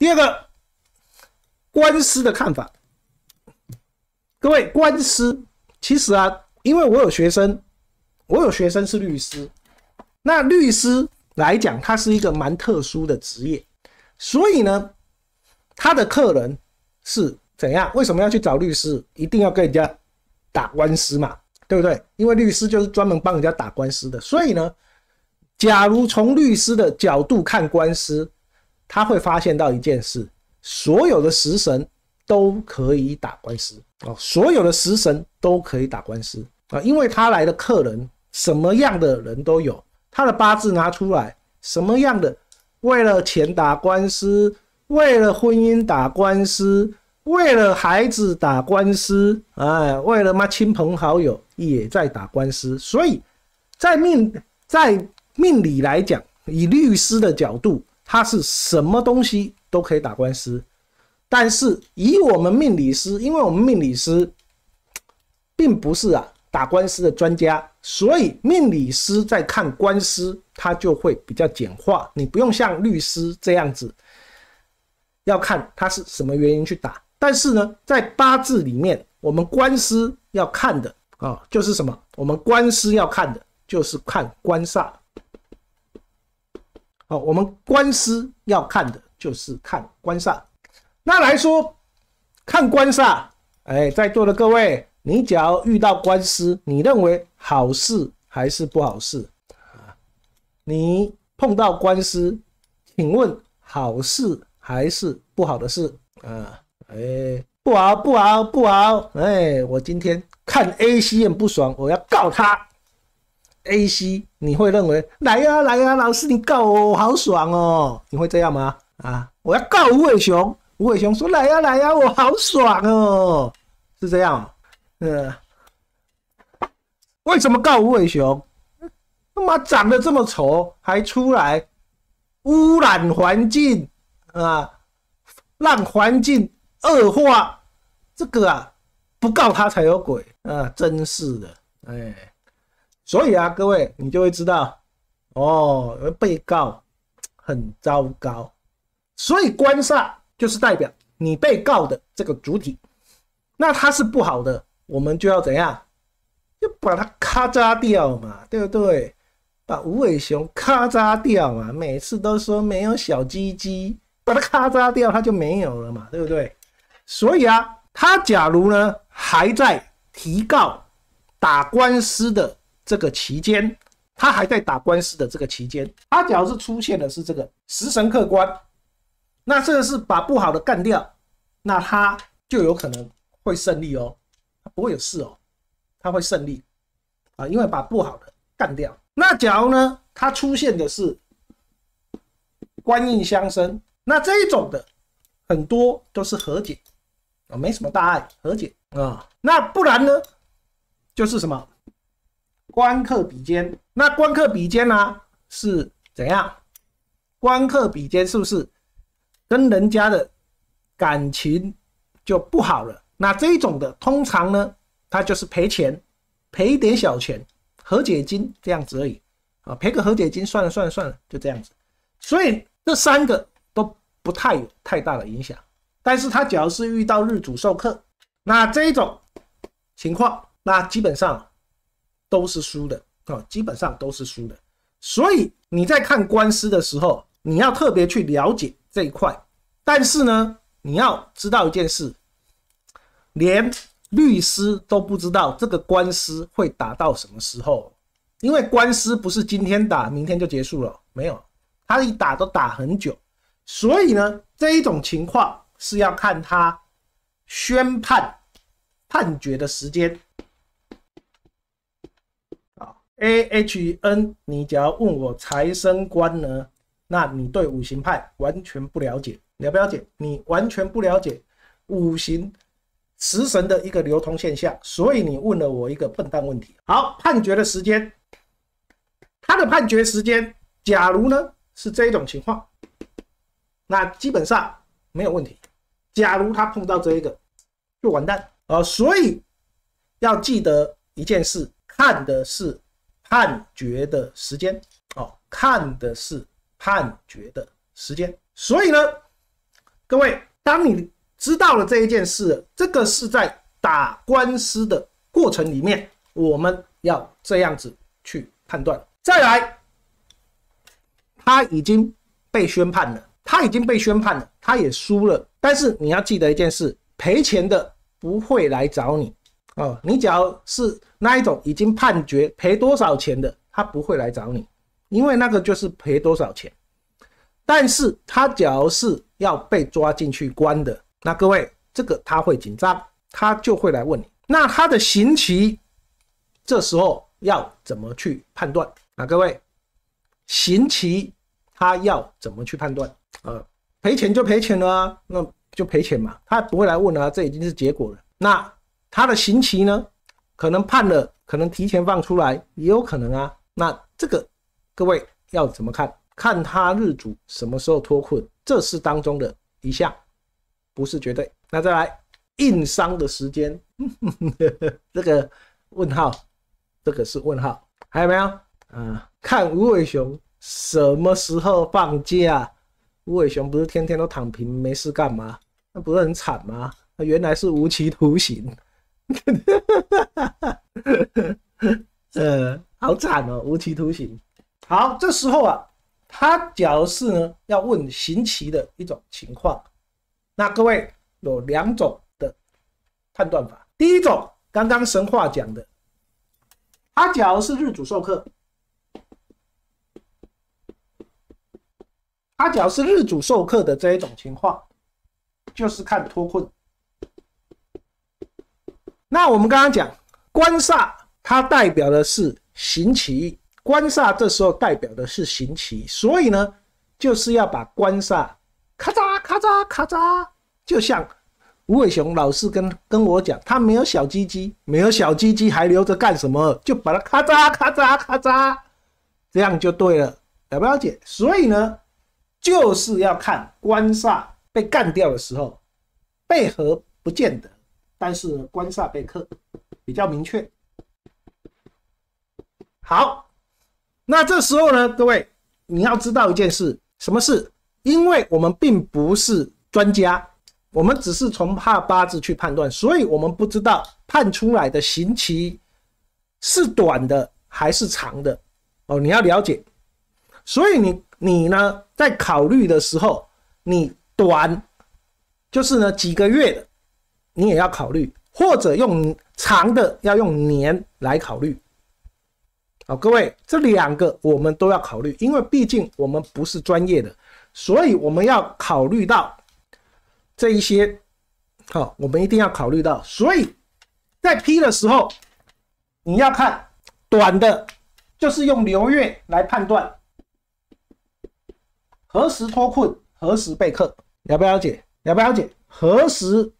第二个官司的看法，各位官司其实啊，因为我有学生，我有学生是律师，那律师来讲，他是一个蛮特殊的职业，所以呢，他的客人是怎样？为什么要去找律师？一定要跟人家打官司嘛，对不对？因为律师就是专门帮人家打官司的，所以呢，假如从律师的角度看官司。他会发现到一件事：所有的食神都可以打官司哦，所有的食神都可以打官司啊，因为他来的客人什么样的人都有，他的八字拿出来，什么样的为了钱打官司，为了婚姻打官司，为了孩子打官司，哎，为了嘛亲朋好友也在打官司，所以，在命在命理来讲，以律师的角度。他是什么东西都可以打官司，但是以我们命理师，因为我们命理师并不是啊打官司的专家，所以命理师在看官司，他就会比较简化，你不用像律师这样子要看他是什么原因去打。但是呢，在八字里面，我们官司要看的啊，就是什么？我们官司要看的，就是看官煞。哦，我们官司要看的就是看官煞。那来说，看官煞，哎，在座的各位，你只要遇到官司，你认为好事还是不好事啊？你碰到官司，请问好事还是不好的事啊？哎，不好，不好，不好！哎，我今天看 A C 院不爽，我要告他。A C，你会认为来呀来呀，老师你告我好爽哦，你会这样吗？啊，我要告吴伟雄，吴伟雄说来呀来呀，我好爽哦，是这样，嗯，为什么告吴伟雄？他妈长得这么丑，还出来污染环境啊，让环境恶化，这个啊不告他才有鬼啊，真是的，哎。所以啊，各位，你就会知道，哦，被告很糟糕，所以官煞就是代表你被告的这个主体，那他是不好的，我们就要怎样，就把它咔嚓掉嘛，对不对？把无尾熊咔嚓掉嘛，每次都说没有小鸡鸡，把它咔嚓掉，它就没有了嘛，对不对？所以啊，他假如呢还在提告打官司的。这个期间，他还在打官司的这个期间，他只要是出现的是这个食神客官，那这个是把不好的干掉，那他就有可能会胜利哦，他不会有事哦，他会胜利啊，因为把不好的干掉。那假如呢，他出现的是官印相生，那这一种的很多都是和解啊，没什么大碍，和解啊。那不然呢，就是什么？官客比肩，那官客比肩呢？是怎样？官客比肩是不是跟人家的感情就不好了？那这种的，通常呢，他就是赔钱，赔点小钱，和解金这样子而已。啊，赔个和解金算了算了算了，就这样子。所以这三个都不太有太大的影响。但是他只要是遇到日主授课，那这一种情况，那基本上。都是输的啊，基本上都是输的。所以你在看官司的时候，你要特别去了解这一块。但是呢，你要知道一件事，连律师都不知道这个官司会打到什么时候，因为官司不是今天打，明天就结束了，没有，他一打都打很久。所以呢，这一种情况是要看他宣判判决的时间。A H N，你只要问我财生官呢，那你对五行派完全不了解，了不了解？你完全不了解五行食神的一个流通现象，所以你问了我一个笨蛋问题。好，判决的时间，他的判决时间，假如呢是这一种情况，那基本上没有问题。假如他碰到这一个，就完蛋啊！所以要记得一件事，看的是。判决的时间哦，看的是判决的时间。所以呢，各位，当你知道了这一件事，这个是在打官司的过程里面，我们要这样子去判断。再来，他已经被宣判了，他已经被宣判了，他也输了。但是你要记得一件事：赔钱的不会来找你。哦，你只要是那一种已经判决赔多少钱的，他不会来找你，因为那个就是赔多少钱。但是他只要是要被抓进去关的，那各位，这个他会紧张，他就会来问你。那他的刑期，这时候要怎么去判断啊？各位，刑期他要怎么去判断？呃，赔钱就赔钱了，那就赔钱嘛，他不会来问啊，这已经是结果了。那。他的刑期呢？可能判了，可能提前放出来，也有可能啊。那这个各位要怎么看？看他日主什么时候脱困，这是当中的一项，不是绝对。那再来硬伤的时间，这个问号，这个是问号。还有没有？啊，看吴伟雄什么时候放假？吴伟雄不是天天都躺平，没事干嘛？那不是很惨吗？那原来是无期徒刑。哈哈哈哈哈！好惨哦，无期徒刑。好，这时候啊，他假如是呢要问刑期的一种情况。那各位有两种的判断法。第一种，刚刚神话讲的，他假如是日主授课，他如是日主授课的这一种情况，就是看脱困。那我们刚刚讲官煞，它代表的是行棋，官煞这时候代表的是行棋，所以呢，就是要把官煞咔嚓咔嚓咔嚓，就像吴伟雄老师跟跟我讲，他没有小鸡鸡，没有小鸡鸡还留着干什么？就把它咔嚓咔嚓咔嚓，这样就对了，了解？所以呢，就是要看官煞被干掉的时候，被合不见得。但是关煞贝克比较明确。好，那这时候呢，各位你要知道一件事，什么事？因为我们并不是专家，我们只是从怕八字去判断，所以我们不知道判出来的刑期是短的还是长的哦。你要了解，所以你你呢，在考虑的时候，你短就是呢几个月。你也要考虑，或者用长的要用年来考虑。好，各位，这两个我们都要考虑，因为毕竟我们不是专业的，所以我们要考虑到这一些。好，我们一定要考虑到。所以在批的时候，你要看短的，就是用流月来判断何时脱困，何时备课，了不了解？了不了解？何时？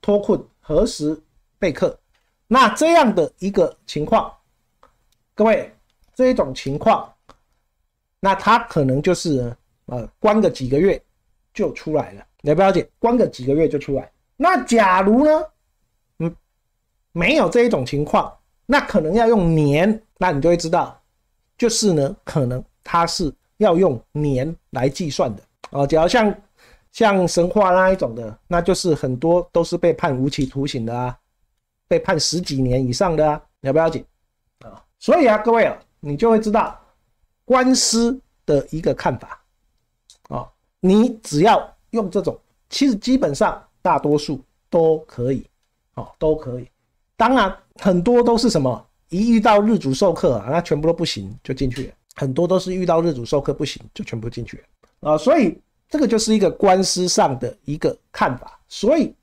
脱困何时备课？那这样的一个情况，各位这一种情况，那他可能就是呃关个几个月就出来了，你不要紧，关个几个月就出来。那假如呢，嗯，没有这一种情况，那可能要用年，那你就会知道，就是呢，可能他是要用年来计算的哦。假如像。像神话那一种的，那就是很多都是被判无期徒刑的啊，被判十几年以上的啊，了不要紧啊。所以啊，各位啊，你就会知道官司的一个看法啊。你只要用这种，其实基本上大多数都可以，哦，都可以。当然，很多都是什么一遇到日主授课啊，那全部都不行，就进去。了。很多都是遇到日主授课不行，就全部进去了啊。所以。这个就是一个官司上的一个看法，所以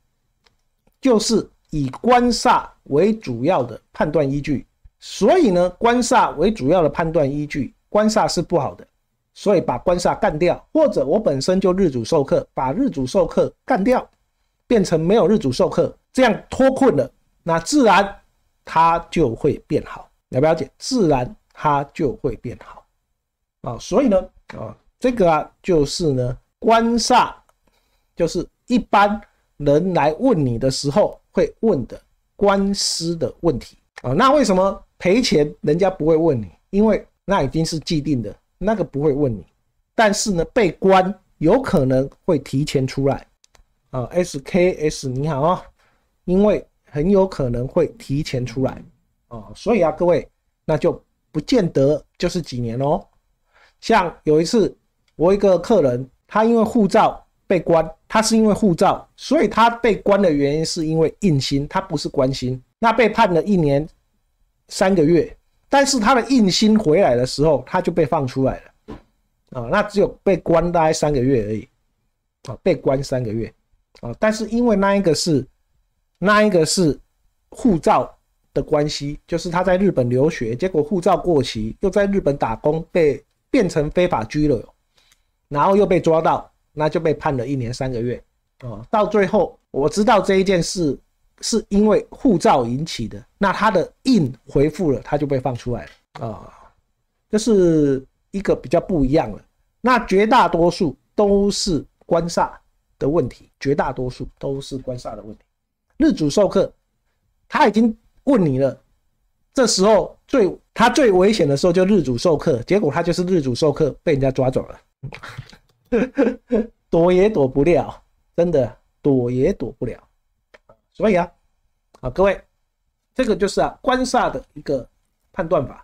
就是以官煞为主要的判断依据。所以呢，官煞为主要的判断依据，官煞是不好的，所以把官煞干掉，或者我本身就日主受克，把日主受克干掉，变成没有日主受克，这样脱困了，那自然它就会变好，了解不了解？自然它就会变好啊。所以呢，啊，这个啊，就是呢。关煞就是一般人来问你的时候会问的官司的问题啊，那为什么赔钱人家不会问你？因为那已经是既定的，那个不会问你。但是呢，被关有可能会提前出来啊。SKS 你好啊，因为很有可能会提前出来啊，所以啊，各位那就不见得就是几年哦。像有一次我一个客人。他因为护照被关，他是因为护照，所以他被关的原因是因为硬心，他不是关心。那被判了一年三个月，但是他的硬心回来的时候，他就被放出来了啊。那只有被关大概三个月而已啊，被关三个月啊。但是因为那一个是那一个是护照的关系，就是他在日本留学，结果护照过期，又在日本打工，被变成非法居留。然后又被抓到，那就被判了一年三个月。哦，到最后我知道这一件事是因为护照引起的。那他的印回复了，他就被放出来了。啊，这是一个比较不一样了。那绝大多数都是官煞的问题，绝大多数都是官煞的问题。日主授课，他已经问你了。这时候最他最危险的时候就日主授课，结果他就是日主授课被人家抓走了。躲也躲不了，真的躲也躲不了。所以啊，好，各位，这个就是啊，官煞的一个判断法。